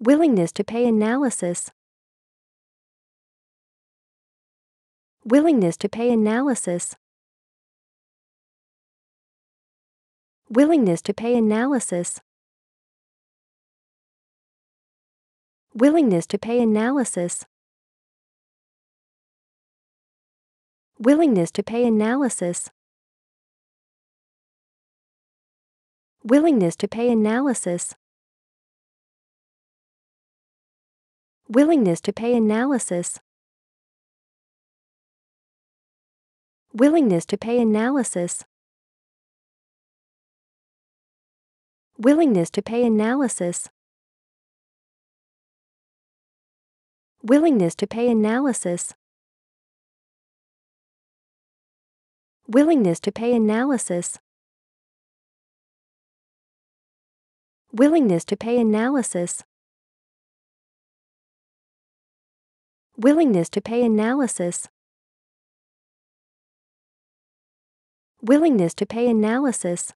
Willingness to pay analysis. Willingness to pay analysis. Willingness to pay analysis. Willingness to pay analysis. Willingness to pay analysis. Willingness to pay analysis. Willingness to pay analysis. Willingness to pay analysis. Willingness to pay analysis. Willingness to pay analysis. Willingness to pay analysis. Willingness to pay analysis. Willingness to pay analysis. Willingness to pay analysis.